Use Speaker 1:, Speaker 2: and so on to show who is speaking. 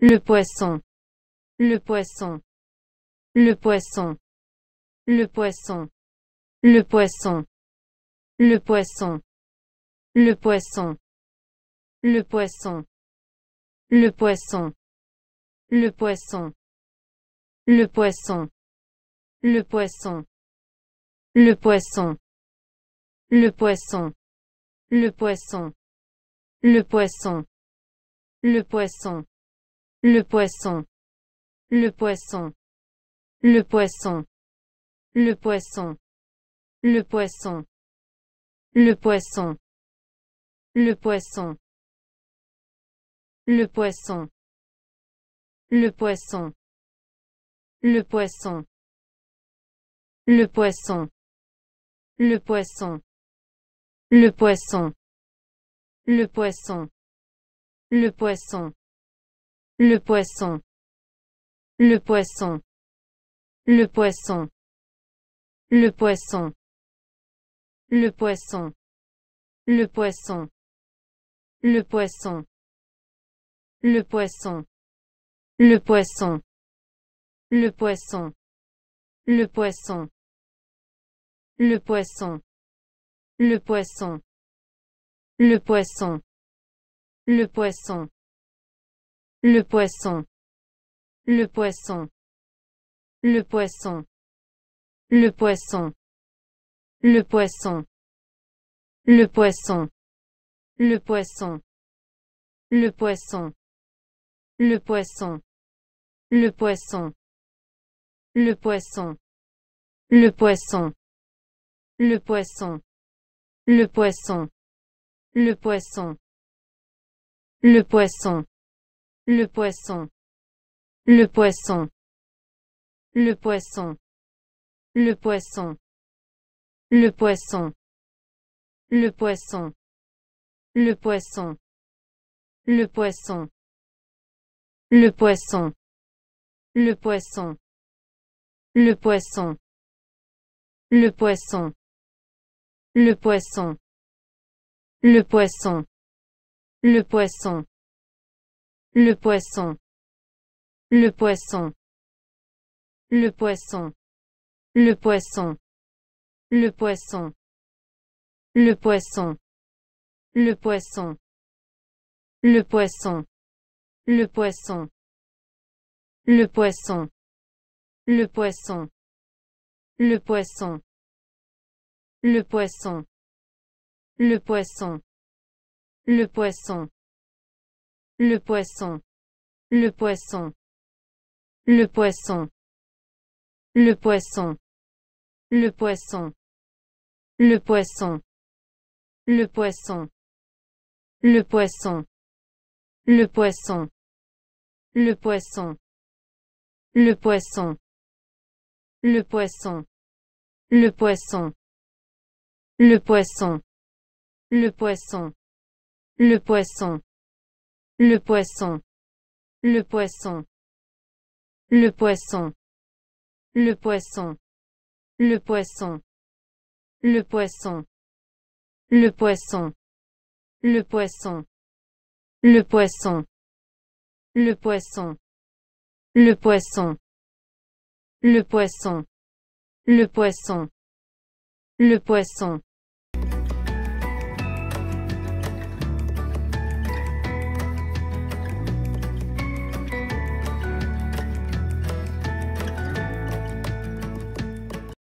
Speaker 1: Le poisson. Le poisson. Le poisson. Le poisson. Le poisson. Le poisson. Le poisson. Le poisson. Le poisson. Le poisson. Le poisson. Le poisson. Le poisson. Le poisson. Le poisson. Le poisson. Le poisson. Le poisson. Le poisson. Le poisson. Le poisson. Le poisson. Le poisson. Le poisson. Le poisson. Le poisson. Le poisson. Le poisson. Le poisson. Le poisson. Le poisson. Le poisson. Le poisson. Le poisson. Le poisson. Le poisson. Le poisson. Le poisson. Le poisson. Le poisson. Le poisson. Le poisson. Le poisson. Le poisson. Le poisson. Le poisson. Le poisson. Le poisson. Le poisson. Le poisson. Le poisson. Le poisson. Le poisson. Le poisson. Le poisson. Le poisson. Le poisson. Le poisson. Le poisson. Le poisson. Le poisson. Le poisson. Le poisson. Le poisson. Le poisson. Le poisson. Le poisson. Le poisson. Le poisson. Le poisson. Le poisson. Le poisson. Le poisson. Le poisson. Le poisson. Le poisson. Le poisson. Le poisson. Le poisson. Le poisson. Le poisson. Le poisson. Le poisson. Le poisson. Le poisson. Le poisson. Le poisson. Le poisson. Le poisson. Le poisson. Le poisson. Le poisson. Le poisson. Le poisson. Le poisson. Le poisson. Le poisson. Le poisson. Le poisson. Le poisson. Le poisson. Le poisson. Le poisson. Le poisson. Le poisson. Le poisson. Le poisson. Le poisson. Le poisson. Le poisson. Le poisson. Le poisson. Le poisson. Le poisson. Le poisson. Le poisson. Le poisson. Le poisson. Le poisson. Le poisson. Le poisson. Le poisson. Le poisson.